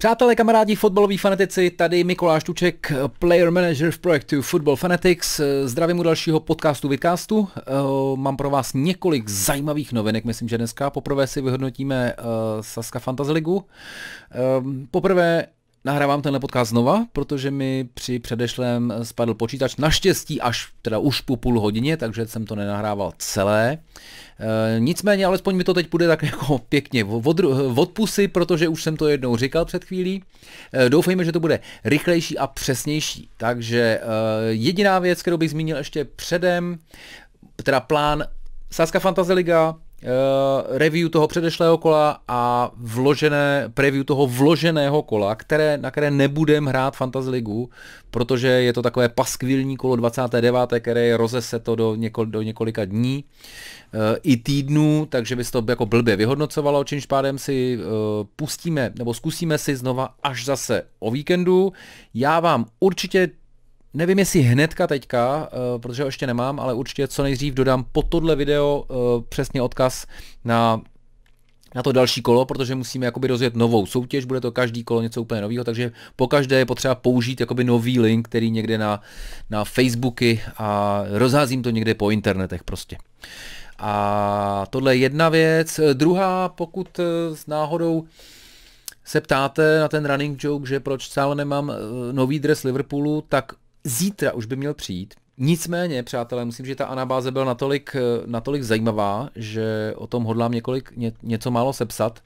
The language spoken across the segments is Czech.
Přátelé, kamarádi, fotbaloví fanatici, tady Mikuláš Tuček, player manager v projektu Football Fanatics. Zdravím u dalšího podcastu Vidcastu. Eh, mám pro vás několik zajímavých novinek, myslím, že dneska. Poprvé si vyhodnotíme eh, Saska Fantasy Ligu. Eh, poprvé Nahrávám tenhle podcast znova, protože mi při předešlém spadl počítač, naštěstí až teda už po půl hodině, takže jsem to nenahrával celé. E, nicméně, alespoň mi to teď půjde tak jako pěkně od, od pusy, protože už jsem to jednou říkal před chvílí. E, doufejme, že to bude rychlejší a přesnější. Takže e, jediná věc, kterou bych zmínil ještě předem, teda plán Sázka Fantasy Liga, Eh, review toho předešlého kola a vložené, preview toho vloženého kola, které, na které nebudem hrát Fantasy Ligu, protože je to takové paskvilní kolo 29., které je to do, něko, do několika dní e, i týdnů, takže by se to jako blbě vyhodnocovalo, čímž pádem si e, pustíme, nebo zkusíme si znova až zase o víkendu. Já vám určitě Nevím, jestli hnedka teďka, eh, protože ho ještě nemám, ale určitě co nejdřív dodám po tohle video eh, přesně odkaz na na to další kolo, protože musíme jakoby rozjet novou soutěž, bude to každý kolo něco úplně nového, takže po každé je potřeba použít jakoby nový link, který někde na, na Facebooky a rozházím to někde po internetech prostě. A tohle je jedna věc. Druhá, pokud eh, s náhodou se ptáte na ten running joke, že proč stále nemám nový dres Liverpoolu, tak zítra už by měl přijít. Nicméně, přátelé, musím, že ta anabáze byla natolik, eh, natolik zajímavá, že o tom hodlám několik, ně, něco málo sepsat.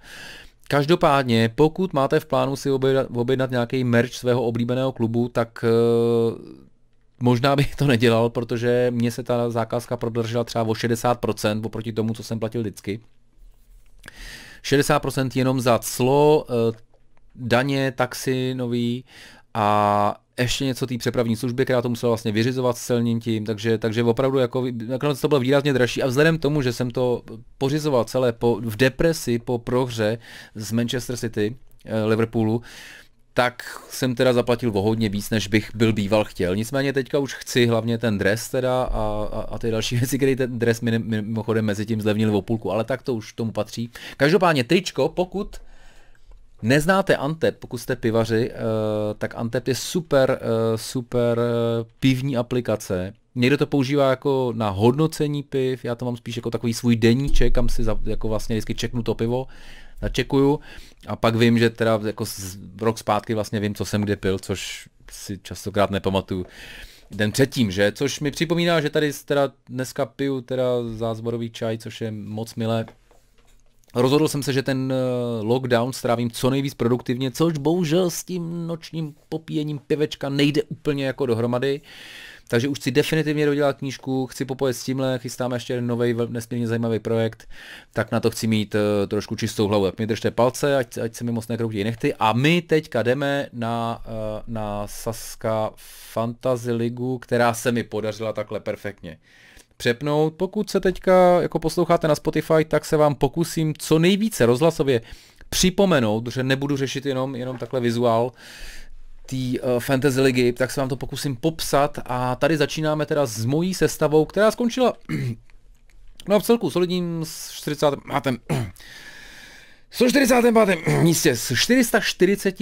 Každopádně, pokud máte v plánu si objednat, objednat nějaký merch svého oblíbeného klubu, tak eh, Možná bych to nedělal, protože mě se ta zákazka prodržela třeba o 60% oproti tomu, co jsem platil vždycky. 60% jenom za clo, eh, daně, taxi nový a ještě něco té přepravní služby, která to musela vlastně vyřizovat s celním tím, takže, takže opravdu jako, nakonec to bylo výrazně dražší a vzhledem k tomu, že jsem to pořizoval celé po, v depresi po prohře z Manchester City, eh, Liverpoolu, tak jsem teda zaplatil o hodně víc, než bych byl býval chtěl. Nicméně teďka už chci hlavně ten dres teda a, a, a ty další věci, který ten dres mimochodem mezi tím zlevnil o půlku, ale tak to už tomu patří. Každopádně tričko, pokud neznáte Antep, pokud jste pivaři, eh, tak Antep je super, eh, super eh, pivní aplikace. Někdo to používá jako na hodnocení piv, já to mám spíš jako takový svůj deníček, kam si za, jako vlastně vždycky čeknu to pivo, začekuju a pak vím, že teda jako z, rok zpátky vlastně vím, co jsem kde pil, což si častokrát nepamatuju den předtím, že? Což mi připomíná, že tady teda dneska piju teda zázborový čaj, což je moc milé, Rozhodl jsem se, že ten eh, lockdown strávím co nejvíc produktivně, což bohužel s tím nočním popíjením pivečka nejde úplně jako dohromady. Takže už chci definitivně dodělat knížku, chci popojet s tímhle, chystáme ještě nový nesmírně zajímavý projekt, tak na to chci mít uh, trošku čistou hlavu. Jak mi držte palce, ať, ať se mi moc nekroutí nechty. A my teďka jdeme na, uh, na Saska Fantasy Ligu, která se mi podařila takhle perfektně přepnout. Pokud se teďka jako posloucháte na Spotify, tak se vám pokusím co nejvíce rozhlasově připomenout, že nebudu řešit jenom, jenom takhle vizuál té uh, fantasy ligy, tak se vám to pokusím popsat a tady začínáme teda s mojí sestavou, která skončila no v celku solidním s 40. 145. místě s 440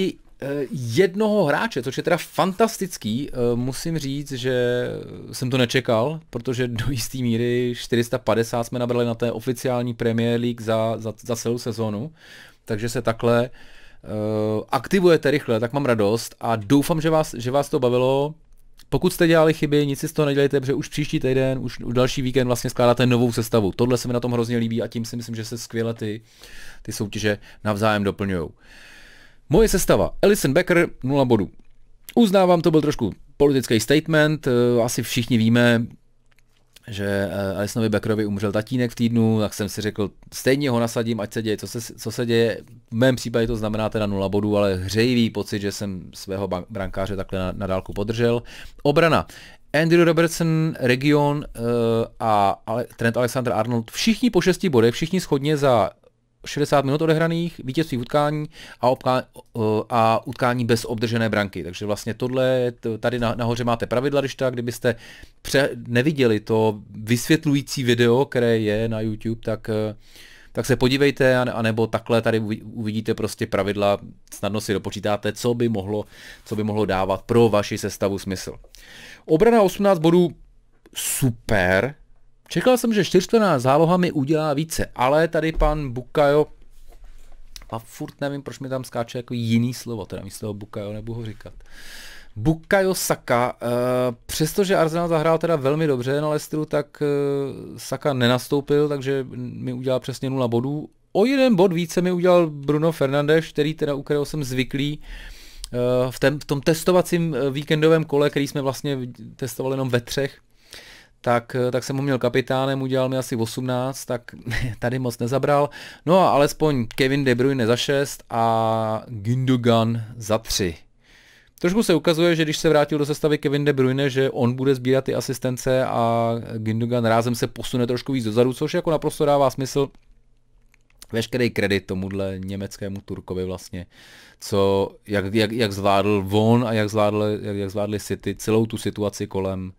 Eh, jednoho hráče, což je teda fantastický. Eh, musím říct, že jsem to nečekal, protože do jisté míry 450 jsme nabrali na té oficiální Premier League za, za, za celou sezonu, takže se takhle uh, aktivujete rychle, tak mám radost a doufám, že vás, že vás to bavilo. Pokud jste dělali chyby, nic si z toho nedělejte, protože už příští týden, už další víkend vlastně skládáte novou sestavu. Tohle se mi na tom hrozně líbí a tím si myslím, že se skvěle ty, ty soutěže navzájem doplňují. Moje sestava. Alison Becker, 0 bodů. Uznávám, to byl trošku politický statement, eh, asi všichni víme, že eh, Alisonovi Beckerovi umřel tatínek v týdnu, tak jsem si řekl, stejně ho nasadím, ať se děje, co se, co se děje. V mém případě to znamená teda nula bodů, ale hřejivý pocit, že jsem svého brankáře takhle na, na dálku podržel. Obrana. Andrew Robertson, Region uh, a Trent Alexander Arnold, všichni po šesti bodech, všichni schodně za 60 minut odehraných, vítězství v utkání a, obká, eh, a utkání bez obdržené branky. Takže vlastně tohle, tady nahoře máte pravidla, když tak, kdybyste pře- neviděli to vysvětlující video, které je na YouTube, tak eh, tak se podívejte, anebo takhle tady uvidíte prostě pravidla, snadno si dopočítáte, co by mohlo, co by mohlo dávat pro vaši sestavu smysl. Obrana 18 bodů, super, Čekal jsem, že čtyřčlenná záloha mi udělá více, ale tady pan Bukajo, a furt nevím, proč mi tam skáče jako jiný slovo, teda místo toho Bukajo nebudu ho říkat. Bukayo Saka, eh, přestože Arsenal zahrál teda velmi dobře na Lesteru, tak eh, Saka nenastoupil, takže mi udělal přesně 0 bodů. O jeden bod více mi udělal Bruno Fernandes, který teda, u kterého jsem zvyklý, eh, v, tém, v tom testovacím víkendovém kole, který jsme vlastně testovali jenom ve třech, tak, eh, tak jsem ho měl kapitánem, udělal mi asi 18, tak tady moc nezabral. No a alespoň Kevin De Bruyne za 6 a Gundogan za 3. Trošku se ukazuje, že když se vrátil do sestavy Kevin De Bruyne, že on bude sbírat ty asistence a Gundogan rázem se posune trošku víc dozadu, což jako naprosto dává smysl. Veškerý kredit tomuhle německému Turkovi vlastně, co, jak, jak, jak zvládl von a jak, zvládl, jak, jak zvládli City celou tu situaci kolem, uh,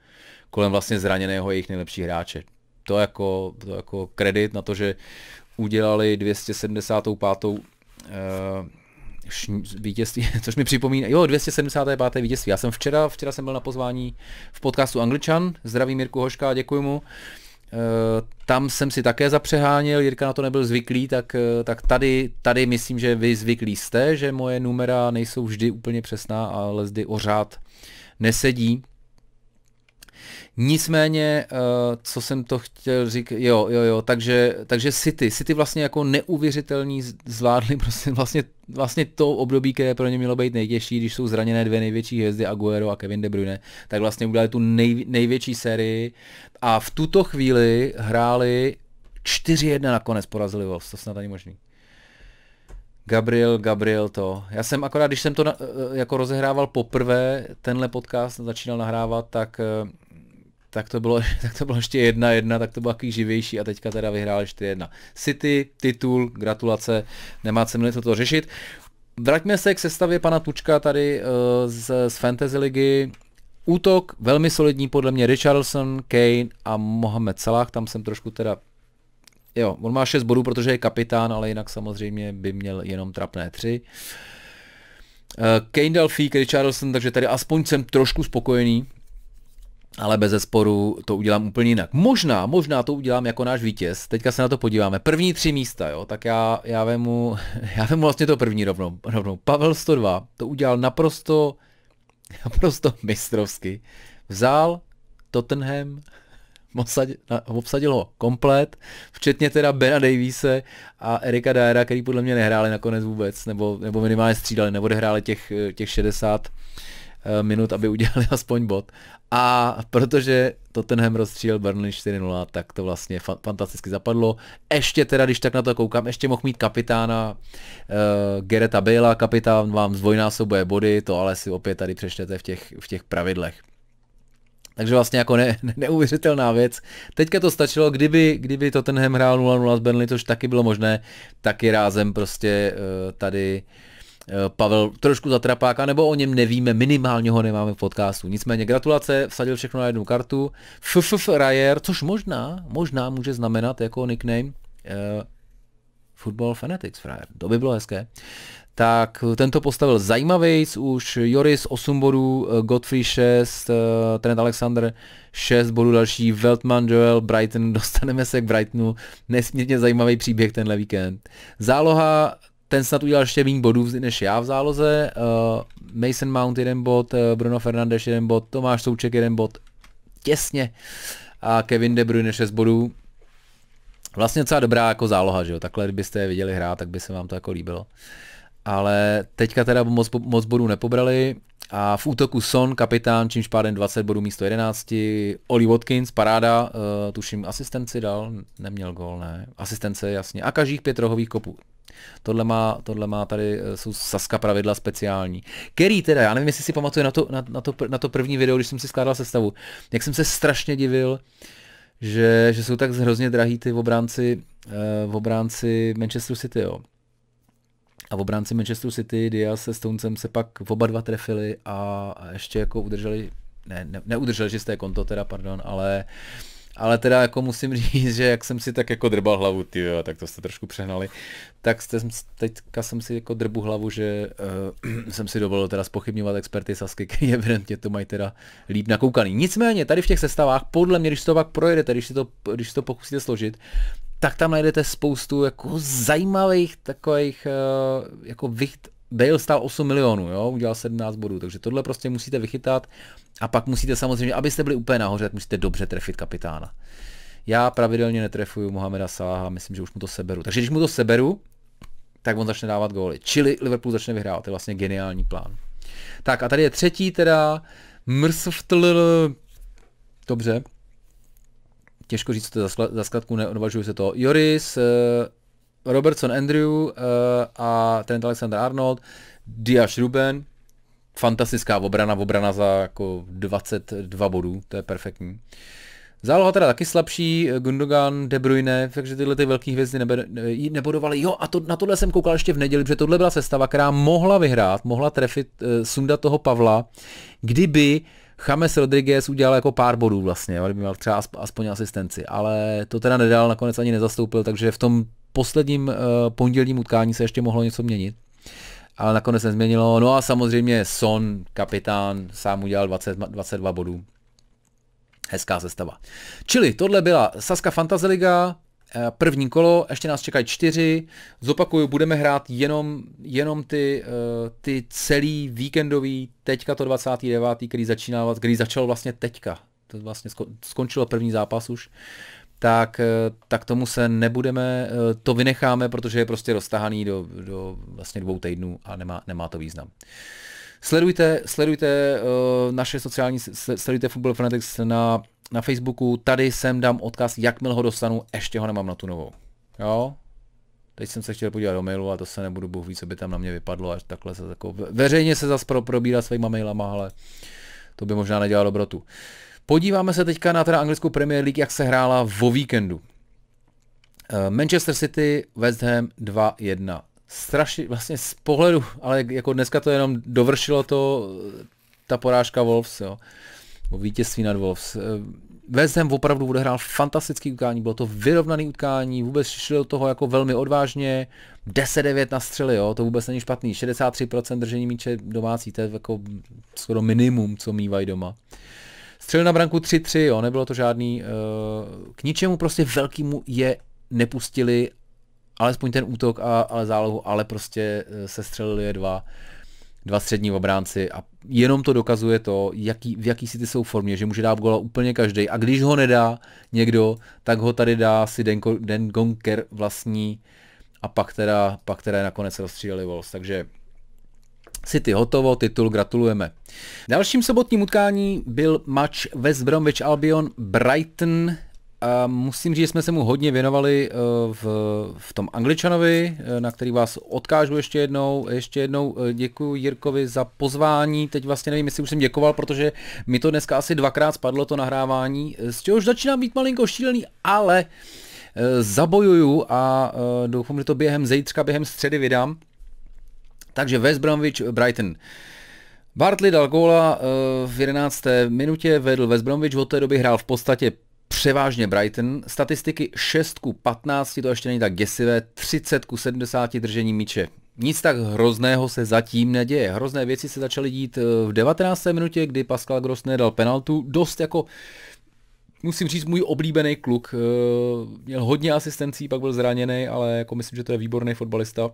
kolem vlastně zraněného jejich nejlepší hráče. To jako, to jako kredit na to, že udělali 275. Uh, eh, vítězství, což mi připomíná, jo, 275. vítězství. Já jsem včera, včera jsem byl na pozvání v podcastu Angličan, zdraví Mirku Hoška, děkuji mu. Eh, tam jsem si také zapřeháněl, Jirka na to nebyl zvyklý, tak, eh, tak tady, tady myslím, že vy zvyklí jste, že moje numera nejsou vždy úplně přesná, a lezdy ořád nesedí. Nicméně, eh, co jsem to chtěl říct? jo, jo, jo, takže, takže City, City vlastně jako neuvěřitelný zvládli prostě vlastně, vlastně to období, které pro ně mělo být nejtěžší, když jsou zraněné dvě největší hvězdy, Aguero a Kevin De Bruyne, tak vlastně udělali tu nej, největší sérii a v tuto chvíli hráli 4-1 nakonec porazili Wolves, to snad ani možný. Gabriel, Gabriel to. Já jsem akorát, když jsem to na, eh, jako rozehrával poprvé, tenhle podcast začínal nahrávat, tak eh, tak to bylo, tak to bylo ještě jedna jedna, tak to bylo takový živější a teďka teda vyhrál ještě jedna. City, titul, gratulace, nemá se co to řešit. Vraťme se k sestavě pana Tučka tady eh, z, z Fantasy ligy. Útok velmi solidní podle mě Richardson, Kane a Mohamed Salah, tam jsem trošku teda Jo, on má 6 bodů, protože je kapitán, ale jinak samozřejmě by měl jenom trapné 3. Eh, Kane dal Richardson, takže tady aspoň jsem trošku spokojený ale bez zesporu to udělám úplně jinak. Možná, možná to udělám jako náš vítěz. Teďka se na to podíváme. První tři místa, jo, tak já, já vemu, já vemu vlastně to první rovnou, rovnou. Pavel 102 to udělal naprosto, naprosto mistrovsky. Vzal Tottenham, obsadil, obsadil ho komplet, včetně teda Bena Davise a Erika Dyera, který podle mě nehráli nakonec vůbec, nebo, nebo minimálně střídali, nebo odehráli těch, eh, těch 60 Eh, minut, aby udělali aspoň bod. A protože to hem rozstřílel Burnley 4-0, tak to vlastně fa- fantasticky zapadlo. Ještě teda, když tak na to koukám, ještě mohl mít kapitána uh, Gereta Bela, kapitán vám zdvojnásobuje body, to ale si opět tady přečtete v těch, v těch pravidlech. Takže vlastně jako ne, neuvěřitelná věc. Teďka to stačilo, kdyby, kdyby to ten Hem hrál 0-0 s Burnley, což taky bylo možné, taky rázem prostě uh, tady uh, Eh, Pavel trošku zatrapáka, nebo o něm nevíme, minimálně ho nemáme v podcastu. Nicméně gratulace, vsadil všechno na jednu kartu. FFF Rajer, což možná, možná může znamenat jako nickname eh, Football Fanatics Frajer. To by bylo hezké. Tak eh, tento postavil zajímavý, už Joris 8 bodů, Godfrey 6, Trent Alexander 6 bodů další, Weltman Joel, Brighton, dostaneme se k Brightonu, nesmírně zajímavý příběh tenhle víkend. Záloha ten snad udělal ještě méně bodů než já v záloze. Uh, Mason Mount jeden bod, uh, Bruno Fernandes jeden bod, Tomáš Souček jeden bod, těsně. A Kevin De Bruyne 6 bodů. Vlastně docela dobrá jako záloha, že jo. Takhle, kdybyste je viděli hrát, tak by se vám to jako líbilo. Ale teďka teda moc, moc bodů nepobrali. A v útoku Son, kapitán, čímž pádem 20 bodů místo 11. Oli Watkins, paráda, uh, tuším asistenci dal, neměl gol, ne. Asistence, jasně. A každých pět rohových kopů. Tohle má, tohle má tady, eh, jsou saska pravidla speciální. Který teda, já nevím, jestli si pamatuje na to, na, na, to, na to první video, když jsem si skládal sestavu, jak jsem se strašně divil, že, že jsou tak hrozně drahý ty obránci, v eh, obránci Manchester City, jo. A v obránci Manchester City Diaz se Stonecem se pak v oba dva trefili a, a ještě jako udrželi, ne, ne, neudrželi čisté konto teda, pardon, ale uh, ale teda jako musím říct, že jak jsem si tak jako drbal hlavu, ty jo, tak to jste trošku přehnali, tak jste, teďka jsem si jako drbu hlavu, že uh, jsem si dovolil teda spochybňovat experty Sasky, který evidentně to mají teda líp nakoukaný. Nicméně tady v těch sestavách, podle mě, když to pak projedete, když si to, když si to pokusíte složit, tak tam najdete spoustu jako zajímavých takových uh, jako vycht Bale stál 8 milionů, jo, udělal 17 bodů, takže tohle prostě musíte vychytat a pak musíte samozřejmě, abyste byli úplně nahoře, tak musíte dobře trefit kapitána. Já pravidelně netrefuju Mohameda Saláha, myslím, že už mu to seberu. Takže když mu to seberu, tak on začne dávat góly. Čili Liverpool začne vyhrávat, to je vlastně geniální plán. Tak a tady je třetí teda, Mrsftl, dobře, těžko říct, co to je za skladku, neodvažuju se to. Joris, eh, Robertson Andrew uh, a Trent Alexander-Arnold, Diaz Ruben, fantastická obrana, obrana za jako 22 bodů, to je perfektní. Záloha teda taky slabší, eh, Gundogan, De Bruyne, takže tyhle ty velké hvězdy nebe, nebodovaly. Jo, a to, na tohle jsem koukal ještě v neděli, protože tohle byla sestava, která mohla vyhrát, mohla trefit uh, eh, sunda toho Pavla, kdyby James Rodriguez udělal jako pár bodů vlastně, kdyby měl třeba aspoň asistenci, ale to teda nedal, nakonec ani nezastoupil, takže v tom posledním eh, pondělním utkání se ještě mohlo něco měnit ale nakonec se změnilo. No a samozřejmě Son, kapitán, sám udělal 20, 22 bodů. Hezká sestava. Čili tohle byla Saska Fantasy Liga, eh, první kolo, ještě nás čekají čtyři. Zopakuju, budeme hrát jenom, jenom ty, eh, ty celý víkendový, teďka to 29., který, začíná, který začal vlastně teďka. To vlastně skončilo první zápas už tak, eh, tak tomu se nebudeme, eh, to vynecháme, protože je prostě roztahaný do, do vlastně dvou týdnů a nemá, nemá to význam. Sledujte, sledujte uh, naše sociální, sledujte Football Fanatics na, na Facebooku, tady sem dám odkaz, jakmile ho dostanu, ještě ho nemám na tu novou. Jo? Teď jsem se chtěl podívat do mailu a to se nebudu bůh víc, co by tam na mě vypadlo, až takhle se jako veřejně se zase pro, probírat svýma mailama, ale to by možná nedělalo dobrotu. Uh, Podíváme se teďka na teda anglickou Premier League, jak se hrála o víkendu. Eh, Manchester City, West Ham 2-1. Strašně vlastně z pohledu, ale jako dneska to jenom dovršilo to, eh, ta porážka Wolves, jo. Vítězství nad Wolves. Eh, West Ham opravdu odehrál fantastický utkání, bylo to vyrovnaný utkání, vůbec šli do toho jako velmi odvážně, 10-9 na střely, jo, to vůbec není špatný, 63% držení míče domácí, to je jako skoro minimum, co mývají doma. Uh, Střelil na branku 3-3, jo, nebylo to žádný, uh, k ničemu prostě velkýmu je nepustili, alespoň ten útok a ale zálohu, ale prostě eh, se střelili je dva, dva střední obránci a jenom to dokazuje to, jaký, v jaký si ty jsou formě, že může dát gola úplně každý. A když ho nedá někdo, tak ho tady dá si Den, Den Gonker vlastní a pak teda, pak teda nakonec rozstřílili Vols, Takže City hotovo, titul gratulujeme. Dalším sobotním utkání byl match West Bromwich Albion Brighton. A musím říct, že jsme se mu hodně věnovali eh, v, v tom Angličanovi, eh, na který vás odkážu ještě jednou. Ještě jednou eh, děkuji Jirkovi za pozvání. Teď vlastně nevím, jestli už jsem děkoval, protože mi to dneska asi dvakrát spadlo to nahrávání, z už začínám být malinko šílený, ale zabojuju a doufám, že to během zítřka, během středy vydám. Takže West Bromwich, eh, Brighton. Bartley dal góla eh, v 11. minutě, vedl West Bromwich, od té doby hrál v podstatě převážně Brighton. Statistiky 6 ku 15, to ještě není tak děsivé, 30 ku 70 držení míče. Nic tak hrozného se zatím neděje. Hrozné věci se začaly dít eh, v 19. minutě, kdy Pascal Gross nedal penaltu. Dost jako, musím říct, můj oblíbený kluk. Měl hodně asistencí, pak byl zraněný, ale jako myslím, že to je výborný fotbalista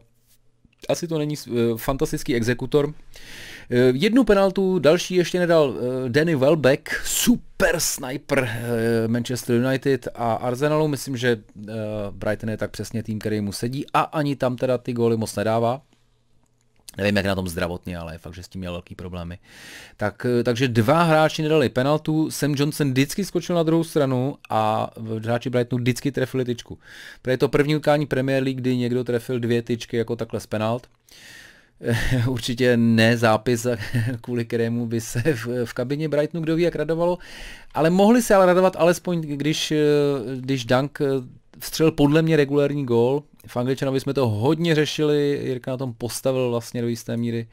asi to není eh, fantastický exekutor. Eh, jednu penaltu, další ještě nedal eh, Danny Welbeck, super sniper Manchester United a Arsenalu. Myslím, že Brighton je tak přesně tým, který mu sedí a ani tam teda ty góly moc nedává. Nevím, jak na tom zdravotně, ale fakt, že s tím měl velký problémy. Tak, eh, takže dva hráči nedali penaltu, Sam Johnson vždycky skočil na druhou stranu a hráči Brightonu vždycky trefili tyčku. Pro je to první utkání Premier League, kdy někdo trefil dvě tyčky jako takhle z penalt eh, určitě ne zápis, kvůli kterému by se v, v kabině Brightonu kdo ví jak radovalo, ale mohli se ale radovat alespoň, když, eh, když Dunk vstřelil podle mě regulární gól. V Angličanovi jsme to hodně řešili, Jirka na tom postavil vlastně do jisté míry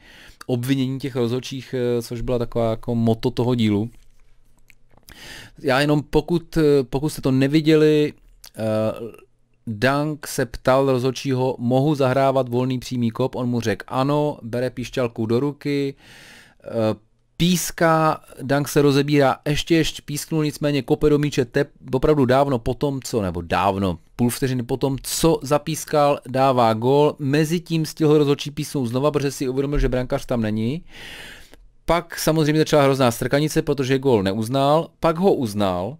obvinění těch rozhodčích, eh, což byla taková jako moto toho dílu. Já jenom pokud, eh, pokud jste to neviděli, uh, Dank se ptal rozhodčího, mohu zahrávat volný přímý kop, on mu řekl ano, bere píšťalku do ruky, uh, píská, Dank se rozebírá, ještě ještě písknul, nicméně kope do míče tep, opravdu dávno potom, co, nebo dávno, půl vteřiny potom, co zapískal, dává gol, mezi tím stihl rozhodčí písnou znova, protože si uvědomil, že brankář tam není. Pak samozřejmě začala hrozná strkanice, protože gol neuznal, pak ho uznal,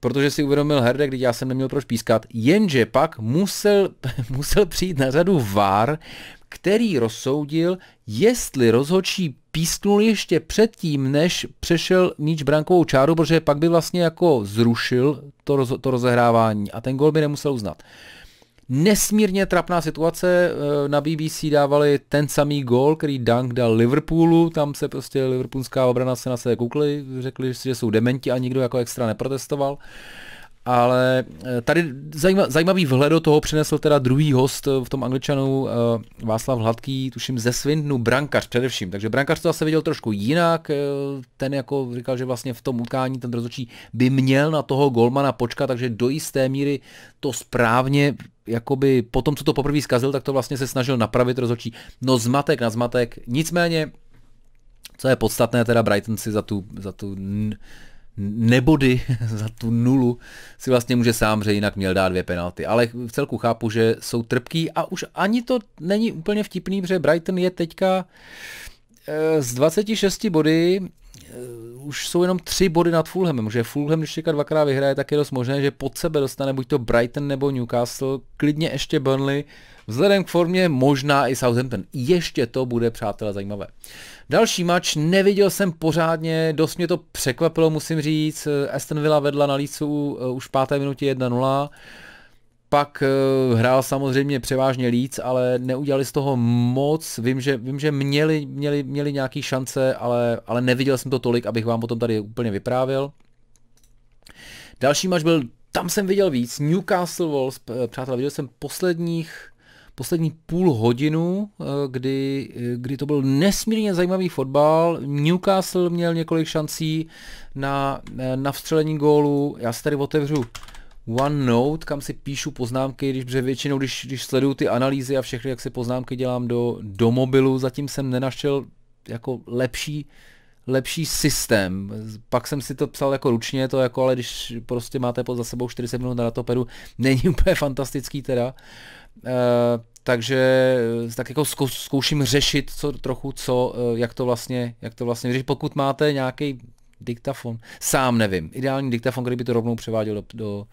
protože si uvědomil Herde, když já jsem neměl proč pískat, jenže pak musel, musel přijít na řadu VAR, který rozsoudil, jestli rozhodčí písknul ještě předtím, než přešel míč brankovou čáru, protože pak by vlastně jako zrušil to, roz, to rozehrávání a ten gol by nemusel uznat. Nesmírně trapná situace, eh, na BBC dávali ten samý gol, který Dunk dal Liverpoolu, tam se prostě liverpoolská obrana se na sebe koukli, řekli, že jsou dementi a nikdo jako extra neprotestoval. Uh, ale eh, tady zajímavý vhled do toho přinesl teda druhý host v tom angličanu eh, Václav Hladký, tuším ze Svindnu, brankař především. Takže brankař to zase viděl trošku jinak, eh, ten jako říkal, že vlastně v tom utkání ten rozhodčí by měl na toho golmana počkat, takže do jisté míry to správně jakoby po tom, co to poprvé zkazil, tak to vlastně se snažil napravit rozhodčí. No zmatek na zmatek, nicméně co je podstatné, teda Brighton si za tu, za tu nebody za tu nulu si vlastně může sám, že jinak měl dát dvě penalty. Ale v celku chápu, že jsou trpký a už ani to není úplně vtipný, protože Brighton je teďka eh, z 26 body eh, už jsou jenom tři body nad Fulhamem, že Fulham, když teďka dvakrát vyhraje, tak je dost možné, že pod sebe dostane buď to Brighton nebo Newcastle, klidně ještě Burnley, vzhledem k formě možná i Southampton. Ještě to bude, přátelé, zajímavé. Další mač neviděl jsem pořádně, dost mě to překvapilo, musím říct. Aston Villa vedla na Lícu eh, už v páté minutě 1-0. Pak eh, hrál samozřejmě převážně Líc, ale neudělali z toho moc. Vím, že, vím, že měli, měli, měli nějaké šance, ale, ale neviděl jsem to tolik, abych vám o tom tady úplně vyprávěl. Další mač byl, tam jsem viděl víc, Newcastle Wolves, eh, přátelé, viděl jsem posledních poslední půl hodinu, eh, kdy, eh, kdy to byl nesmírně zajímavý fotbal. Newcastle měl několik šancí na, eh, na vstřelení gólu. Já si tady otevřu OneNote, kam si píšu poznámky, když protože většinou, když, když sleduju ty analýzy a všechny, jak si poznámky dělám do, do mobilu, zatím jsem nenašel jako lepší lepší systém. Pak jsem si to psal jako ručně, to jako, ale když prostě máte pod za sebou 40 minut na datopedu, není úplně fantastický teda. Uh, Eh, takže eh, tak jako zkouším řešit co, trochu, co, eh, jak to vlastně, jak to vlastně řešit. Pokud máte nějaký diktafon, sám nevím, ideální diktafon, který by to rovnou převáděl do, do,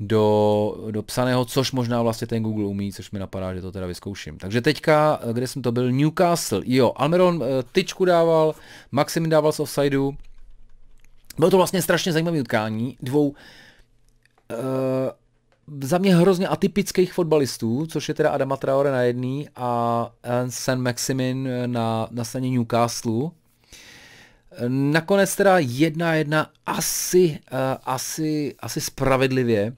do, do psaného, což možná vlastně ten Google umí, což mi napadá, že to teda vyzkouším. Takže teďka, kde jsem to byl, Newcastle, jo, Almeron tyčku dával, Maxim dával z offsideu, bylo to vlastně strašně zajímavé utkání dvou uh, za mě hrozně atypických fotbalistů, což je teda Adama Traore na jedný a Sen Maximin na, na straně Newcastle. Nakonec teda jedna jedna asi, uh, asi, asi spravedlivě,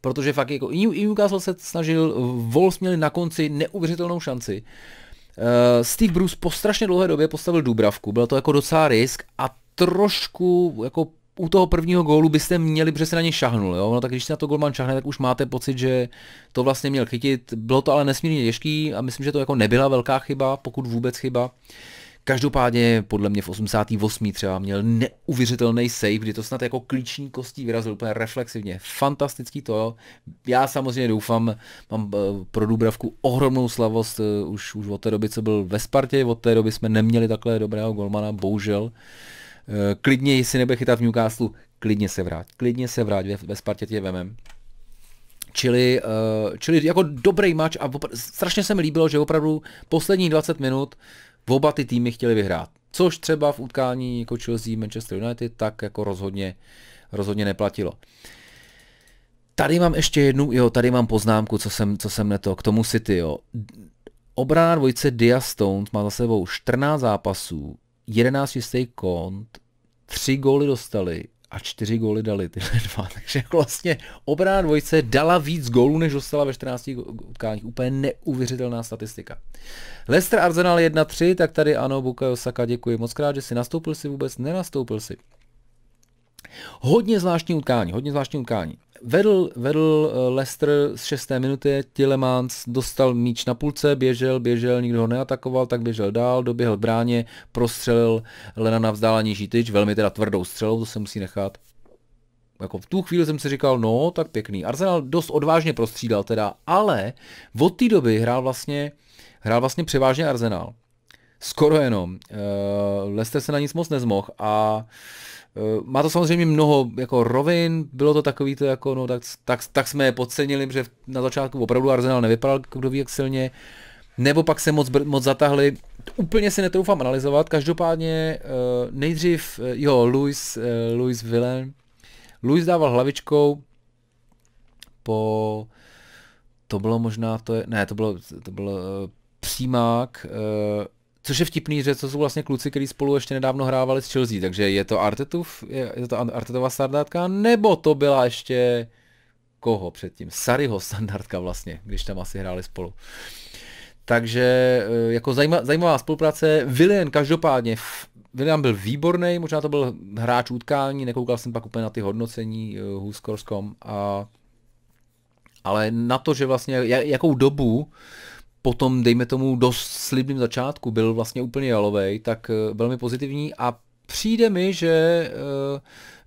protože fakt jako i Newcastle se snažil, Wolves měli na konci neuvěřitelnou šanci. Uh, Steve Bruce po strašně dlouhé době postavil Dubravku, byl to jako docela risk a trošku jako u toho prvního gólu byste měli, protože se na ně šahnul, jo? No, tak když se na to golman šahne, tak už máte pocit, že to vlastně měl chytit. Bylo to ale nesmírně těžký a myslím, že to jako nebyla velká chyba, pokud vůbec chyba. Každopádně podle mě v 88. třeba měl neuvěřitelný save, kdy to snad jako klíční kostí vyrazil úplně reflexivně. Fantastický to. Jo. Já samozřejmě doufám, mám eh, pro Dubravku ohromnou slavost eh, už, už od té doby, co byl ve Spartě, od té doby jsme neměli takhle dobrého golmana, bohužel. Eh, klidně, jestli nebude chytat v Newcastle, klidně se vrát. Klidně se vrát, ve, ve Spartě tě vemem. Čili, eh, čili jako dobrý mač a opra- strašně se mi líbilo, že opravdu posledních 20 minut oba ty týmy chtěli vyhrát. Což třeba v utkání jako Chelsea Manchester United tak jako rozhodně, rozhodně neplatilo. Tady mám ještě jednu, jo, tady mám poznámku, co jsem, co jsem neto, k tomu City, jo. Obrana dvojice Dia Stones má za sebou 14 zápasů, 11 čistých kont, tři góly dostali a čtyři góly dali tyhle dva. Takže jako vlastně obrana dvojce dala víc gólů, než dostala ve 14 utkáních. Úplně neuvěřitelná statistika. Leicester Arsenal 1-3, tak tady ano, Bukayo Saka, děkuji moc krát, že si nastoupil si vůbec, nenastoupil si. Hodně zvláštní utkání, hodně zvláštní utkání. Vedl, vedl eh, Lester z 6. minuty, Tillemans dostal míč na půlce, běžel, běžel, nikdo ho neatakoval, tak běžel dál, doběhl bráně, prostřelil Lena na vzdálenější tyč, velmi teda tvrdou střelou, to se musí nechat. Jako v tu chvíli jsem si říkal, no, tak pěkný. Arsenal dost odvážně prostřídal teda, ale od té doby hrál vlastně, hrál vlastně převážně Arsenal. Skoro jenom. Uh, Leicester se na nic moc nezmohl a Eh, má to samozřejmě mnoho jako rovin, bylo to takový to jako, no tak, tak, tak jsme je podcenili, že na začátku opravdu Arsenal nevypadal kdo ví jak silně, nebo pak se moc, moc zatahli. Úplně si netroufám analyzovat, každopádně eh, nejdřív, eh, jo, Luis, Luis Villain, Luis dával hlavičkou po, to bylo možná, to je, ne, to bylo, to bylo přímák, Což je vtipný, že to jsou vlastně kluci, kteří spolu ještě nedávno hrávali s Chelsea, takže je to Artetův, je to Artetova standardka, nebo to byla ještě koho předtím? Sariho standardka vlastně, když tam asi hráli spolu. Takže eh, jako zajímavá, zajímavá spolupráce. Willian každopádně, Willian byl výborný, možná to byl hráč utkání, nekoukal jsem pak úplně na ty hodnocení Huskorskom, eh, a, ale na to, že vlastně jakou dobu potom, dejme tomu, dost slibným začátku byl vlastně úplně jalovej, tak eh, velmi pozitivní a přijde mi, že, eh,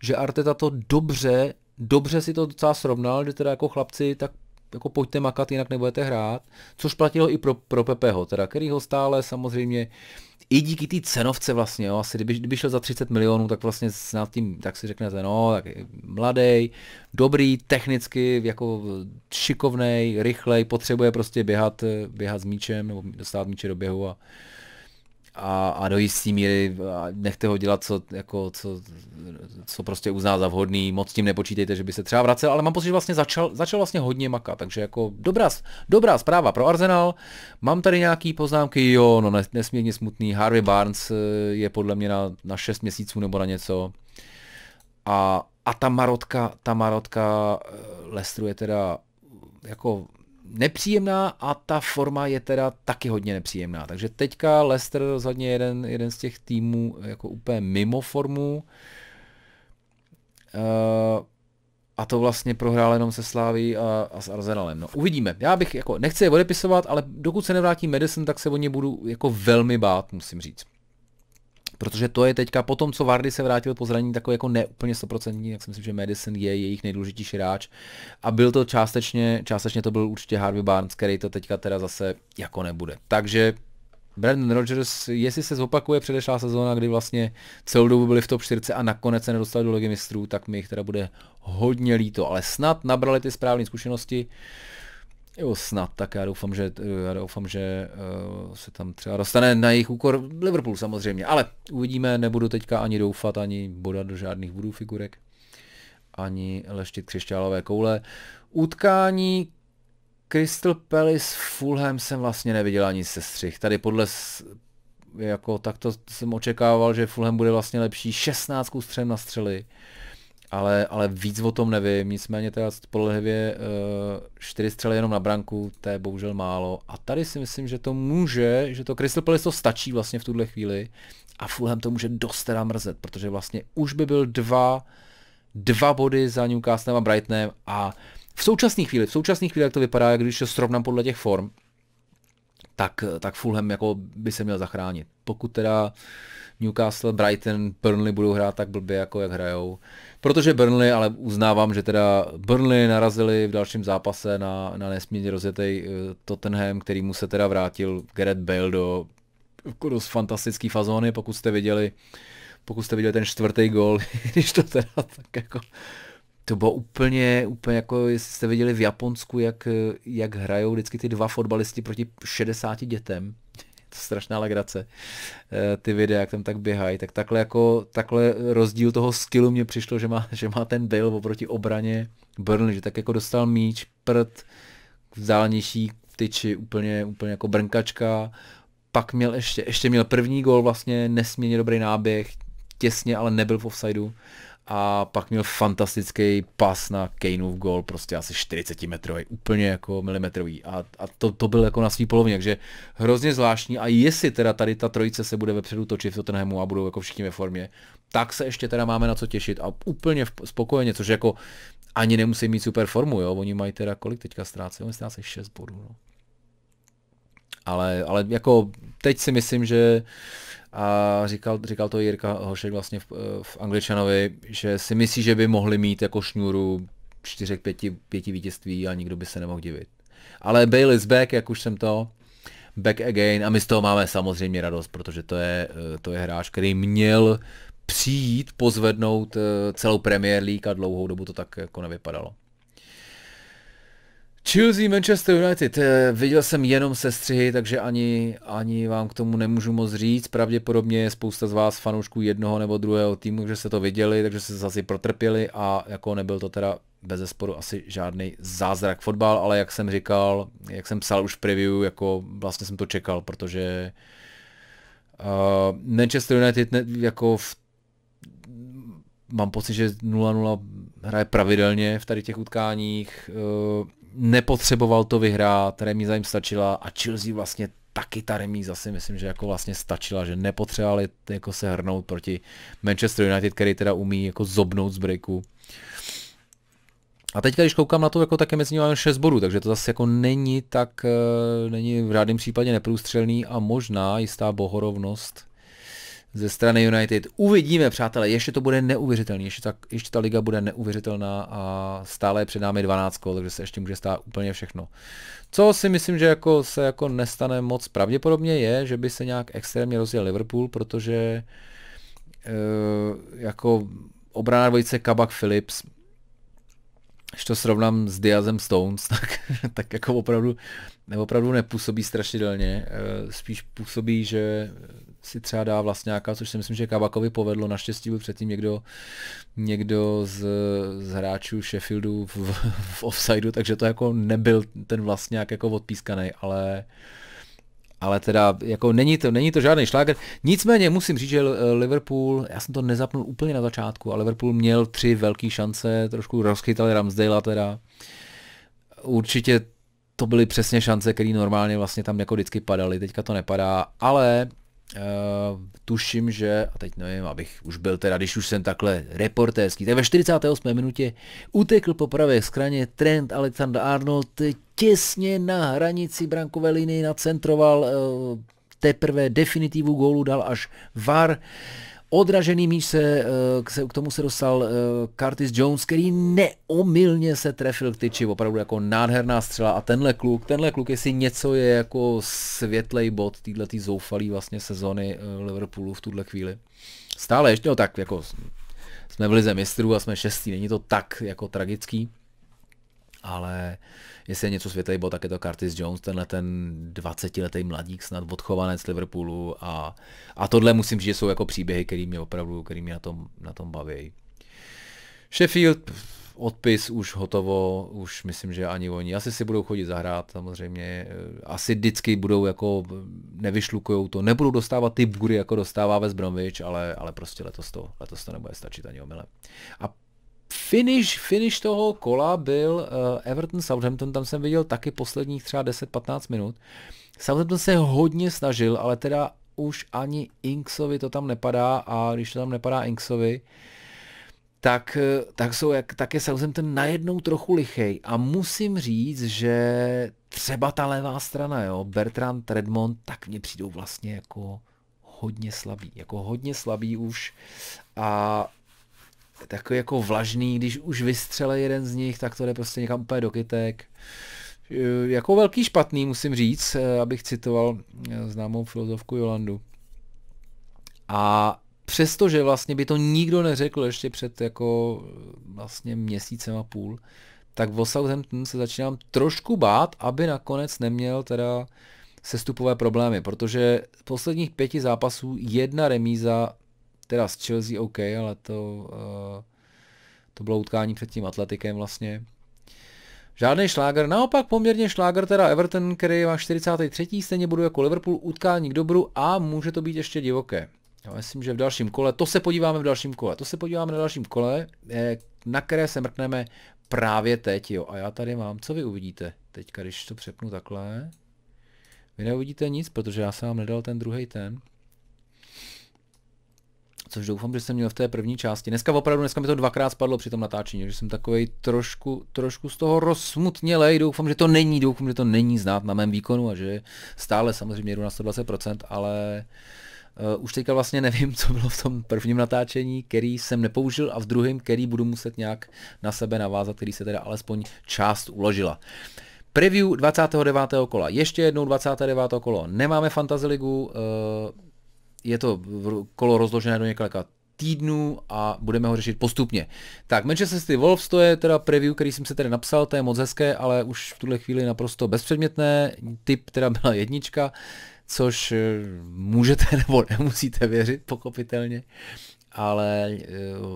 že Arteta to dobře, dobře si to docela srovnal, že teda jako chlapci, tak jako pojďte makat, jinak nebudete hrát, což platilo i pro, pro Pepeho, teda, který ho stále samozřejmě uh, i díky té cenovce vlastně, jo, asi kdyby, kdyby šel za 30 milionů, tak vlastně s tím, tak si řeknete, no, tak mladý, dobrý, technicky, jako šikovnej, rychlej, potřebuje prostě běhat, běhat s míčem, nebo dostat míče do běhu a, a, a do jistý míry nechte ho dělat, co, jako, co, co prostě uzná za vhodný, moc tím nepočítejte, že by se třeba vracel, ale mám pocit, že vlastně začal, začal vlastně hodně maka, takže jako dobrá, dobrá zpráva pro Arsenal. Mám tady nějaký poznámky, jo, no nesmírně smutný, Harvey Barnes eh, je podle mě na, na 6 měsíců nebo na něco. A, a ta marotka, ta marotka eh, Lestru je teda jako nepříjemná a ta forma je teda taky hodně nepříjemná. Takže teďka Leicester rozhodně jeden, jeden z těch týmů jako úplně mimo formu. Uh, a to vlastně prohrál jenom se Sláví a, a s Arsenalem. No uvidíme. Já bych jako, nechci je odepisovat, ale dokud se nevrátí Madison, tak se o ně budu jako velmi bát, musím říct. Protože to je teďka po tom, co Vardy se vrátil po zranění takový jako neúplně stoprocentní, tak si myslím, že Madison je jejich nejdůležitější hráč. A byl to částečně, částečně to byl určitě Harvey Barnes, který to teďka teda zase jako nebude. Takže Brandon Rogers, jestli se zopakuje předešlá sezóna, kdy vlastně celou dobu byli v top 4 a nakonec se nedostali do ligy mistrů, tak mi jich teda bude hodně líto, ale snad nabrali ty správné zkušenosti. Uh, Jo, snad, tak já doufám, že, já doufám, že uh, se tam třeba dostane na jejich úkor Liverpool samozřejmě, ale uvidíme, nebudu teďka ani doufat, ani bodat do žádných budů figurek, ani leštit křišťálové koule. Utkání Crystal Palace Fulham jsem vlastně neviděl ani se střih. Tady podle jako takto jsem očekával, že Fulham bude vlastně lepší 16 střem na střely. Uh, ale, ale víc o tom nevím, nicméně teda spolehlivě uh, čtyři střely jenom na branku, to je bohužel málo. A tady si myslím, že to může, že to Crystal Palace to stačí vlastně v tuhle chvíli a Fulham to může dost teda mrzet, protože vlastně už by byl dva, dva body za Newcastlem a Brightonem a v současné chvíli, v současné chvíli, jak to vypadá, když to srovnám podle těch form, tak, tak Fulham jako by se měl zachránit. Pokud teda Newcastle, Brighton, Burnley budou hrát tak blbě, jako jak hrajou. Protože Burnley, ale uznávám, že teda Burnley narazili v dalším zápase na, na nesmírně rozjetý eh, Tottenham, který mu se teda vrátil Gareth Bale do, jako do fantastické fazóny, pokud jste viděli pokud jste viděli ten čtvrtý gol, když to teda tak jako to bylo úplně, úplně jako, jestli jste viděli v Japonsku, jak, jak hrajou vždycky ty dva fotbalisti proti 60 dětem. To je strašná legrace. Eh, ty videa, jak tam tak běhají. Tak takhle jako, takhle rozdíl toho skillu mě přišlo, že má, že má ten Bale oproti obraně Burnley, že tak jako dostal míč, prd, vzdálenější tyči, úplně, úplně jako brnkačka. Pak měl ještě, ještě měl první gol vlastně, nesmírně dobrý náběh, těsně, ale nebyl v offsideu a pak měl fantastický pas na Kaneův gol, prostě asi 40 metrový, úplně jako milimetrový a, a to, to byl jako na svý polovině, takže hrozně zvláštní a jestli teda tady ta trojice se bude vepředu točit v Tottenhamu a budou jako všichni ve formě, tak se ještě teda máme na co těšit a úplně spokojeně, což jako ani nemusí mít super formu, jo, oni mají teda kolik teďka ztrácí, oni ztrácí 6 bodů, no. Ale, ale jako teď si myslím, že a říkal, říkal to Jirka Hošek vlastně v, v Angličanovi, že si myslí, že by mohli mít jako šňůru 4 pěti, pěti vítězství a nikdo by se nemohl divit. Ale Bailey's back, jak už jsem to, back again a my z toho máme samozřejmě radost, protože to je, eh, to je hráč, který měl přijít pozvednout eh, celou Premier League a dlouhou dobu to tak jako nevypadalo. Chelsea Manchester United, eh, viděl jsem jenom sestřihy, takže ani, ani vám k tomu nemůžu moc říct. Pravděpodobně je spousta z vás fanoušků jednoho nebo druhého týmu, že se to viděli, takže se zase protrpěli a jako nebyl to teda bez zesporu asi žádný zázrak fotbal, ale jak jsem říkal, jak jsem psal už v preview, jako vlastně jsem to čekal, protože uh, Manchester United ne, jako v, mám pocit, že 0-0 hraje pravidelně v tady těch utkáních. Uh, nepotřeboval to vyhrát, remíza jim stačila a Chelsea vlastně taky ta remíza si myslím, že jako vlastně stačila, že nepotřebovali jako se hrnout proti Manchester United, který teda umí jako zobnout z breaku. A teďka, když koukám na to, jako také mezi nimi 6 bodů, takže to zase jako není tak, eh, není v žádném případě neprůstřelný a možná jistá bohorovnost ze strany United. Uvidíme, přátelé, ještě to bude neuvěřitelné. ještě ještě ta liga bude neuvěřitelná a stále je před námi 12 kol, takže se ještě může stát úplně všechno. Co si myslím, že jako se jako nestane moc pravděpodobně je, že by se nějak extrémně rozjel Liverpool, protože e, jako obraná dvojice Kabak Phillips, když to srovnám s Diazem Stones, tak, tak jako opravdu, opravdu nepůsobí strašidelně. Eh, spíš působí, že si třeba dá vlastňáka, což si myslím, že Kabakovi povedlo. Naštěstí byl předtím někdo, někdo z, z hráčů Sheffieldu v, v offsideu, takže to jako nebyl ten vlastňák jako odpískaný, ale ale teda jako není to, není to žádný šláger. Nicméně musím říct, že eh, Liverpool, já jsem to nezapnul úplně na začátku, A Liverpool měl tři velké šance, trošku rozchytali Ramsdale teda. Určitě to byly přesně šance, které normálně vlastně tam jako vždycky padaly, teďka to nepadá, ale Uh, tuším, že, a teď nevím, abych už byl teda, když už jsem takhle reportérský, tak ve 48. minutě utekl po pravé skraně Trent Alexander Arnold těsně na hranici brankové linie nacentroval, uh, teprve definitivu gólu dal až VAR. Uh, Odražený eh, se, k tomu se dostal eh, Curtis Jones, který neomylně se trefil k tyči, opravdu jako nádherná střela a tenhle kluk, tenhle kluk, jestli něco je jako světlej bod téhle tý zoufalý vlastně sezony eh, Liverpoolu v tuhle chvíli. Stále ještě, no tak jako jsme v lize mistrů a jsme šestý, není to tak jako tragický, ale jestli je něco světej bod, tak je to Curtis Jones, tenhle ten 20-letý mladík, snad odchovanec Liverpoolu a, a tohle musím říct, že jsou jako příběhy, který mě opravdu, který mě na tom, na tom baví. Sheffield, odpis už hotovo, už myslím, že ani oni. Asi si budou chodit zahrát samozřejmě, asi vždycky budou jako, nevyšlukujou to, nebudou dostávat ty bury, jako dostává West Bromwich, ale, ale prostě letos to, letos to nebude stačit ani omylem. A Finish, finish toho kola byl uh, Everton Southampton, tam jsem viděl taky posledních třeba 10-15 minut. Southampton se hodně snažil, ale teda už ani Inksovi to tam nepadá a když to tam nepadá Inksovi, tak, eh, tak, jsou, jak, tak je Southampton najednou trochu lichej. A musím říct, že třeba ta levá strana, jo, Bertrand, Redmond, tak mně přijdou vlastně jako hodně slabý, jako hodně slabý už a takový jako vlažný, když už vystřele jeden z nich, tak to jde prostě někam úplně do kytek. Jako velký špatný, musím říct, eh, abych citoval eh, známou filozofku Jolandu. A přestože vlastně by to nikdo neřekl ještě před jako eh, vlastně měsícem a půl, tak v Southampton se začínám trošku bát, aby nakonec neměl teda sestupové problémy, protože posledních pěti zápasů jedna remíza teda s Chelsea OK, ale to, uh, to bylo utkání před tím Atletikem vlastně. Žádný šláger, naopak poměrně šláger, teda Everton, který má 43. stejně budu jako Liverpool, utkání k dobru a může to být ještě divoké. Já myslím, že v dalším kole, to se podíváme v dalším kole, to se podíváme na dalším kole, eh, na které se mrkneme právě teď, jo. A já tady mám, co vy uvidíte teďka, když to přepnu takhle. Vy neuvidíte nic, protože já jsem vám nedal ten druhý ten. Což doufám, že jsem měl v té první části. Dneska opravdu, dneska mi to dvakrát spadlo při tom natáčení, že jsem takový trošku, trošku z toho rozsmutnělej. Doufám, že to není, doufám, že to není znát na mém výkonu a že stále samozřejmě jdu na 120%, ale uh, už teďka vlastně nevím, co bylo v tom prvním natáčení, který jsem nepoužil a v druhém, který budu muset nějak na sebe navázat, který se teda alespoň část uložila. Preview 29. kola. Ještě jednou 29. kolo. Nemáme Fantasy ligu, uh, je to kolo rozložené do několika týdnů a budeme ho řešit postupně. Tak Manchester City Wolves, to je teda preview, který jsem se tady napsal, to je moc hezké, ale už v tuhle chvíli naprosto bezpředmětné. Typ teda byla jednička, což eh, můžete nebo nemusíte věřit, pochopitelně ale eh,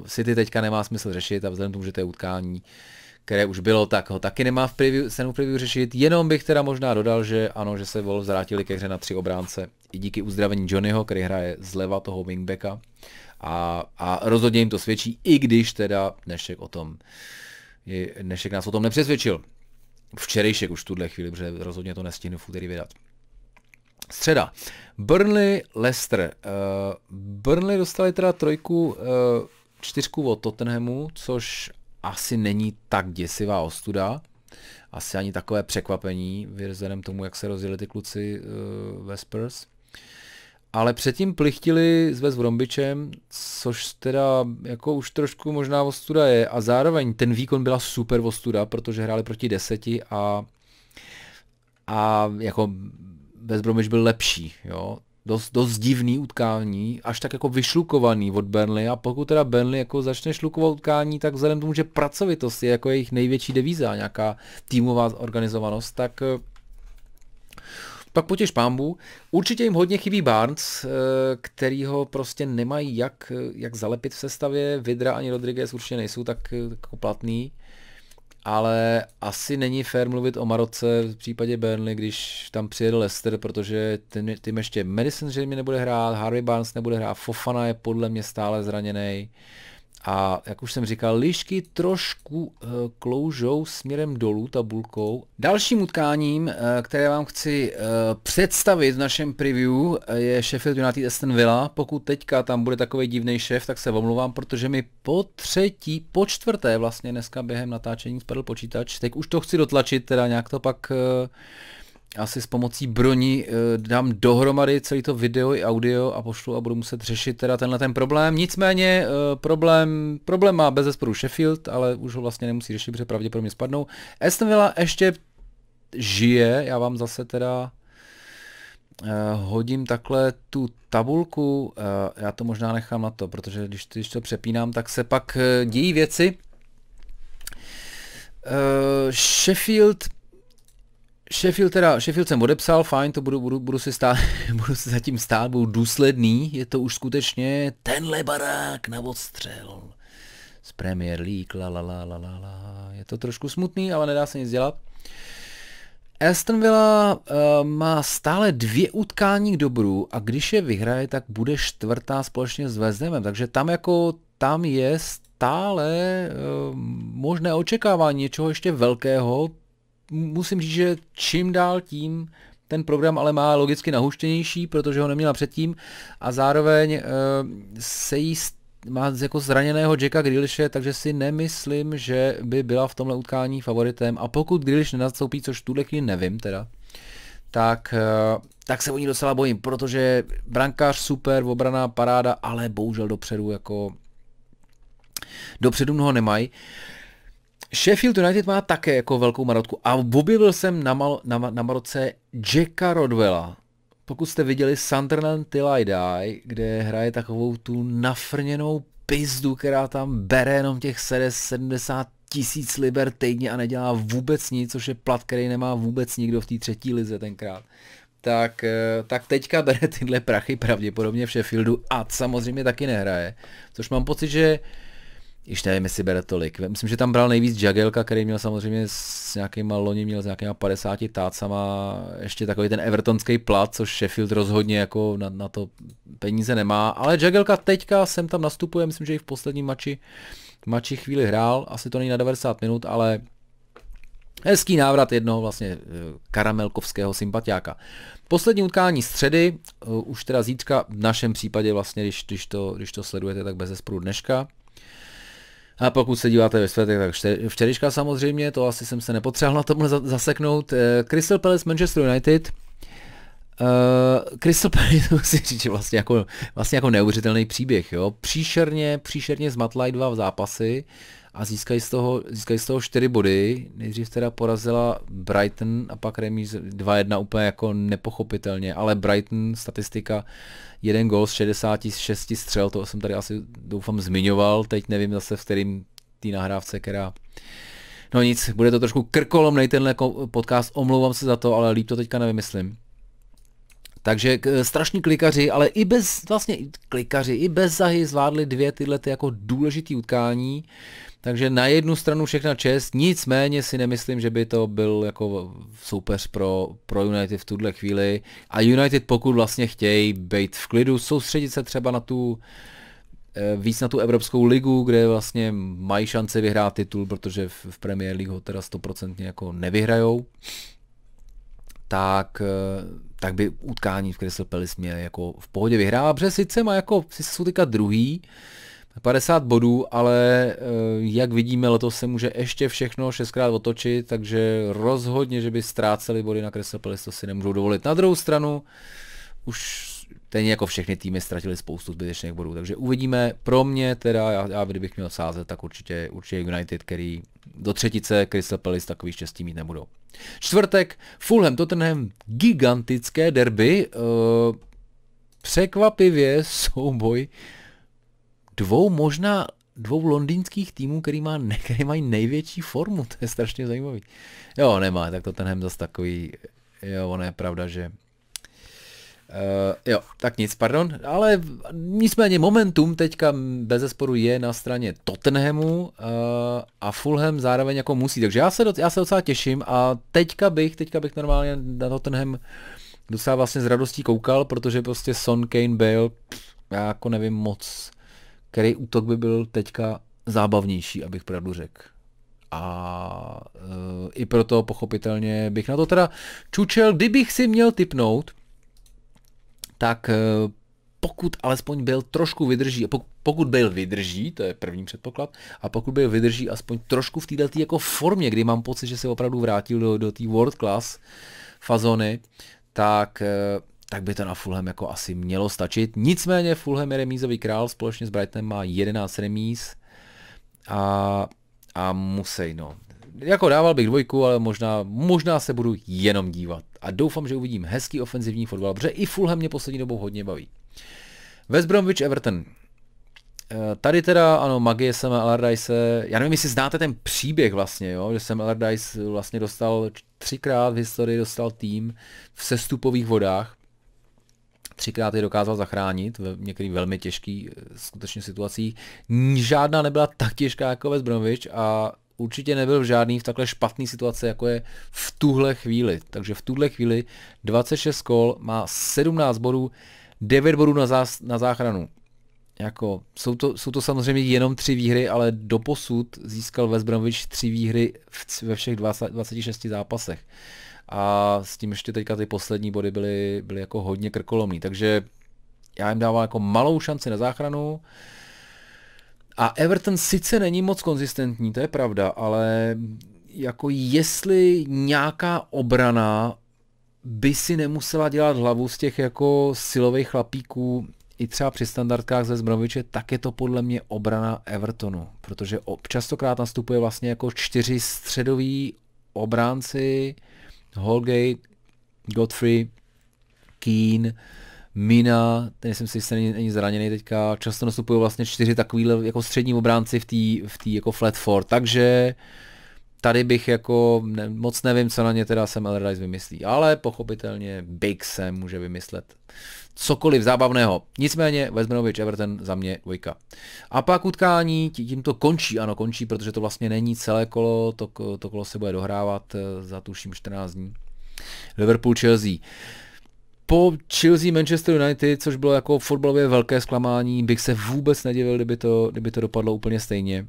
City teďka nemá smysl řešit a vzhledem k tomu, že to je utkání, které už bylo, tak ho taky nemá v preview, v preview řešit. Jenom bych teda možná dodal, že ano, že se vol vrátili ke hře na tři obránce i díky uzdravení Johnnyho, který hraje zleva toho wingbacka. A, a rozhodně jim to svědčí, i když teda dnešek o tom dnešek nás o tom nepřesvědčil. Včerejšek už v tuhle chvíli, protože rozhodně to nestihnu v úterý vydat. Středa. Burnley, Leicester. Uh, Burnley dostali teda trojku, uh, čtyřku od Tottenhamu, což asi není tak děsivá ostuda, asi ani takové překvapení, vzhledem tomu, jak se rozjeli ty kluci uh, eh, Vespers. Ale předtím plichtili s West Brombičem, což teda jako už trošku možná ostuda je. A zároveň ten výkon byla super ostuda, protože hráli proti deseti a, a jako West Bromwich byl lepší, jo dost, dost divný utkání, až tak jako vyšlukovaný od Burnley a pokud teda Burnley jako začne šlukovat utkání, tak vzhledem tomu, že pracovitost je jako jejich největší devíza, nějaká týmová organizovanost, tak pak eh, potěž pámbu. Určitě jim hodně chybí Barnes, eh, který ho prostě nemají jak, jak zalepit v sestavě. Vidra ani Rodriguez určitě nejsou tak tak eh, jako platný ale asi není fér mluvit o Maroce v případě Burnley, když tam přijede Leicester, protože ten tým ještě Madison zřejmě nebude hrát, Harvey Barnes nebude hrát, Fofana je podle mě stále zraněný. Uh, a jak už jsem říkal, lišky trošku e, kloužou směrem dolů tabulkou. Dalším utkáním, e, které vám chci e, představit v našem preview, je Sheffield United Aston Villa. Pokud teďka tam bude takový divný šef, tak se omluvám, protože mi po třetí, po čtvrté vlastně dneska během natáčení spadl počítač. Teď už to chci dotlačit, teda nějak to pak... E, asi s pomocí broni eh, dám dohromady celý to video i audio a pošlu a budu muset řešit teda tenhle ten problém. Nicméně eh, problém, problém má bez zesporu Sheffield, ale už ho vlastně nemusí řešit, protože pravděpodobně spadnou. Aston Villa ještě žije, já vám zase teda uh, hodím takhle tu tabulku, uh, já to možná nechám na to, protože když, když to přepínám, tak se pak uh, dějí věci. Uh, Sheffield Sheffield teda, Sheffield jsem odepsal, fajn, to budu, budu, budu, si stát, budu si zatím stát, budu důsledný, je to už skutečně tenhle barák na odstřel z Premier League, la, la, la, la, la, la. Je to trošku smutný, ale nedá se nic dělat. Aston Villa uh, má stále dvě utkání k dobru a když je vyhraje, tak bude čtvrtá společně s West takže tam jako tam je stále uh, možné očekávání něčeho ještě velkého, musím říct, že čím dál tím ten program ale má logicky nahuštěnější, protože ho neměla předtím a zároveň uh, se jí má jako zraněného Jacka Grilliše, takže si nemyslím, že by byla v tomhle utkání favoritem a pokud Grilliš nenastoupí, což v tuhle chvíli nevím teda, tak, eh, tak se o ní docela bojím, protože brankář super, obraná paráda, ale bohužel dopředu jako dopředu mnoho nemají. Sheffield United má také jako velkou marotku a objevil jsem na, mal, na, na marotce Jacka Rodwella. Pokud jste viděli Sunderland Till I Die, kde hraje takovou tu nafrněnou pizdu, která tam bere jenom těch 70 tisíc liber týdně a nedělá vůbec nic, což je plat, který nemá vůbec nikdo v té třetí lize tenkrát. Tak, eh, tak teďka bere tyhle prachy pravděpodobně v Sheffieldu a samozřejmě taky nehraje. Což mám pocit, že Iž nevím, jestli bere tolik. Myslím, že tam bral nejvíc Jagelka, který měl samozřejmě s nějakýma loni, měl s nějakýma 50 tácama, ještě takový ten Evertonský plat, což Sheffield rozhodně jako na, na to peníze nemá, ale Jagelka teďka sem tam nastupuje, myslím, že i v posledním mači, mači chvíli hrál, asi to není na 90 minut, ale Hezký návrat jednoho vlastně eh, karamelkovského sympatiáka. Poslední utkání středy, eh, už teda zítřka, v našem případě vlastně, když, když, to, když to sledujete, tak bez zesporu dneška, a pokud se díváte ve světě, tak včerejška samozřejmě, to asi jsem se nepotřeboval na tomhle zaseknout. Eh, Crystal Palace Manchester United. Eh, Crystal Palace musí říct, že vlastně jako, vlastně jako neuvěřitelný příběh, jo. Příšerně, příšerně zmatlají dva v zápasy a získají z toho, získají z toho čtyři body. Nejdřív teda porazila Brighton a pak remíz 2-1 úplně jako nepochopitelně, ale Brighton statistika uh, jeden gol z 66 střel, to jsem tady asi doufám zmiňoval, teď nevím zase v kterým té nahrávce, která... No nic, bude to trošku krkolomnej tenhle podcast, omlouvám se za to, ale líp to teďka nevymyslím. Takže e, strašní klikaři, ale i bez, vlastně klikaři, i bez zahy zvládli dvě tyhle ty jako důležitý utkání. Takže na jednu stranu všechna čest, nicméně si nemyslím, že by to byl jako soupeř pro, pro United v tuhle chvíli. A United pokud vlastně chtějí být v klidu, soustředit se třeba na tu eh, víc na tu Evropskou ligu, kde vlastně mají šance vyhrát titul, protože v, v Premier League ho teda stoprocentně jako nevyhrajou, tak, eh, tak by utkání v Crystal Palace měl jako v pohodě vyhrát, protože sice má jako, sice jsou teďka druhý, 50 bodů, ale eh, jak vidíme, letos se může ještě všechno 6 otočit, takže rozhodně, že by ztráceli body na Crystal Palace, to si nemůžou dovolit. Na druhou stranu, už stejně jako všechny týmy ztratili spoustu zbytečných bodů, takže uvidíme. Pro mě teda, já, já kdybych měl sázet, tak určitě, určitě United, který do třetice Crystal Palace takový štěstí mít nebudou. Čtvrtek, Fulham, Tottenham, gigantické derby, uh, překvapivě souboj uh, dvou možná dvou londýnských týmů, který, má, který mají největší formu, to je strašně zajímavý. Jo, nemá, tak to tenhem zase takový, jo, ono je pravda, že Uh, jo, tak nic, pardon, ale nicméně momentum teďka bez zesporu je na straně Tottenhamu uh, a Fulham zároveň jako musí, takže já se, do, já se docela těším a teďka bych, teďka bych normálně na Tottenham docela vlastně s radostí koukal, protože prostě Son, Kane, Bale, pff, já jako nevím moc, který útok by byl teďka zábavnější, abych pravdu řekl. A e, i proto pochopitelně bych na to teda čučel, kdybych si měl typnout, tak e, pokud alespoň byl trošku vydrží, pokud byl vydrží, to je první předpoklad, a pokud byl vydrží aspoň trošku v této jako formě, kdy mám pocit, že se opravdu vrátil do, do té world class fazony, tak e, tak by to na Fulham jako asi mělo stačit. Nicméně Fulham je remízový král, společně s Brightonem má 11 remíz a, a musí, no. Jako dával bych dvojku, ale možná, možná se budu jenom dívat. A doufám, že uvidím hezký ofenzivní fotbal, protože i Fulham mě poslední dobou hodně baví. West Bromwich Everton. Eh, tady teda, ano, magie Sam Allardyce, já nevím, jestli znáte ten příběh vlastně, jo, že Sam Allardyce vlastně dostal třikrát v historii dostal tým v sestupových vodách třikrát je dokázal zachránit v některých velmi těžkých eh, skutečně situacích. Žádná nebyla tak těžká jako ve Zbrnovič a určitě nebyl v žádný v takhle špatný situaci, jako je v tuhle chvíli. Takže v tuhle chvíli 26 kol má 17 bodů, 9 bodů na, zás, na záchranu. Jako, jsou, to, jsou to samozřejmě jenom tři výhry, ale doposud získal West tři výhry v, ve všech 20, 26 zápasech. Uh, a s tím ještě teďka ty poslední body byly, byly jako hodně krkolomný, takže já jim dávám jako malou šanci na záchranu. A Everton sice není moc konzistentní, to je pravda, ale jako jestli nějaká obrana by si nemusela dělat hlavu z těch jako silových chlapíků i třeba při standardkách ze Zmroviče, tak je to podle mě obrana Evertonu, protože častokrát nastupuje vlastně jako čtyři středoví obránci, Holgate, Godfrey, Keane, Mina, ten jsem si jistě není, není zraněný teďka, často nastupují vlastně čtyři takovýhle jako střední obránci v té v tý jako flat four, takže tady bych jako, ne, moc nevím, co na ně teda Sam Allardyce vymyslí, ale pochopitelně Big se může vymyslet. Uh, cokoliv zábavného. Nicméně Westbranovič Everton za mě dvojka. A pak utkání tím to končí, ano končí, protože to vlastně není celé kolo, to, to kolo se bude dohrávat eh, za tuším 14 dní. Liverpool Chelsea po Chelsea Manchester United, což bylo jako fotbalově velké zklamání, bych se vůbec nedivil, kdyby to, kdyby to dopadlo úplně stejně.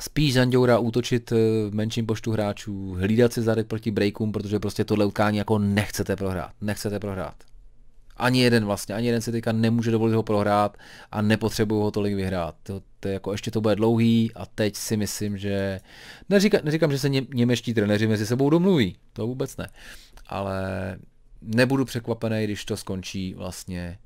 Spíš Zandjoura útočit eh, v menším poštu hráčů, hlídat si zadek proti breakům, protože prostě tohle utkání jako nechcete prohrát. Nechcete prohrát. Ani jeden vlastně, ani jeden si teďka nemůže dovolit ho prohrát a nepotřebuju ho tolik vyhrát. To, to jako ještě to bude dlouhý a teď si myslím, že... Neříka, neříkám, že se ně, němečtí trenéři mezi sebou domluví, to vůbec ne. Ale nebudu překvapený, když to skončí vlastně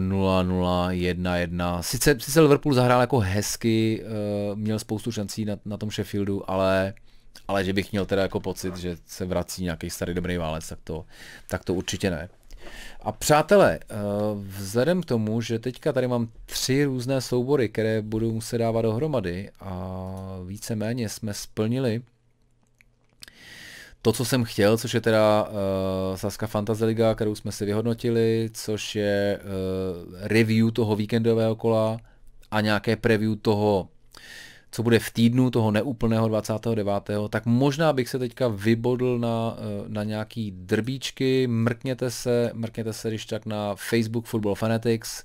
0-0-1-1. Eh, sice, sice Liverpool zahrál jako hezky, eh, měl spoustu šancí na, na tom Sheffieldu, ale ale že bych měl teda jako pocit, že se vrací nějaký starý dobrý válec, tak to, tak to určitě ne. A přátelé, eh, vzhledem k tomu, že teďka tady mám tři různé soubory, které budu muset dávat dohromady a víceméně jsme splnili to, co jsem chtěl, což je teda uh, eh, Saska Fantasy Liga, kterou jsme si vyhodnotili, což je uh, review toho víkendového kola a nějaké preview toho co bude v týdnu toho neúplného 29., tak možná bych se teďka vybodl na, eh, na nějaký drbíčky, mrkněte se, mrkněte se když tak na Facebook Football Fanatics,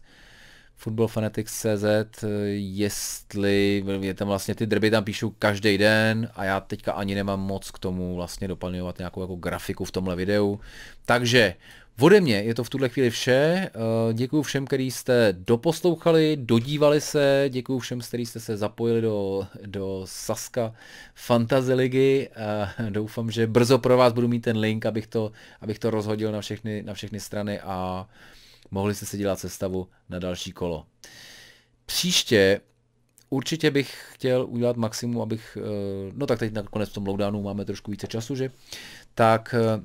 footballfanatics.cz, eh, jestli je tam vlastně ty drby tam píšu každý den a já teďka ani nemám moc k tomu vlastně doplňovat nějakou jako grafiku v tomhle videu. Takže ode mě je to v tuhle chvíli vše. Eh, děkuji všem, kteří jste doposlouchali, dodívali se, děkuji všem, kteří jste se zapojili do, do Saska Fantasy ligy. Eh, doufám, že brzo pro vás budu mít ten link, abych to, abych to rozhodil na všechny, na všechny strany a mohli jste si dělat sestavu na další kolo. Příště určitě bych chtěl udělat maximum, abych, eh, no tak teď nakonec v tom lowdownu máme trošku více času, že? Tak, eh,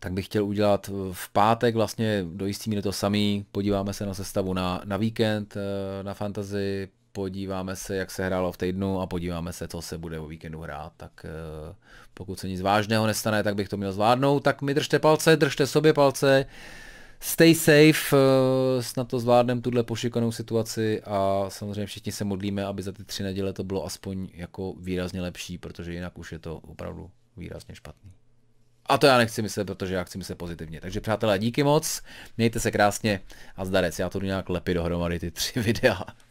tak bych chtěl udělat v pátek vlastně do jistý míry to samý, podíváme se na sestavu na, na víkend, eh, na fantasy, podíváme se, jak se hrálo v týdnu a podíváme se, co se bude o víkendu hrát. Tak pokud se nic vážného nestane, tak bych to měl zvládnout. Tak mi držte palce, držte sobě palce. Stay safe, eh, snad to zvládneme tuhle pošikanou situaci a samozřejmě všichni se modlíme, aby za ty tři neděle to bylo aspoň jako výrazně lepší, protože jinak už je to opravdu výrazně špatný. A to já nechci myslet, protože já chci myslet pozitivně. Takže přátelé, díky moc, mějte se krásně a zdarec, já to jdu nějak lepit dohromady ty tři videa.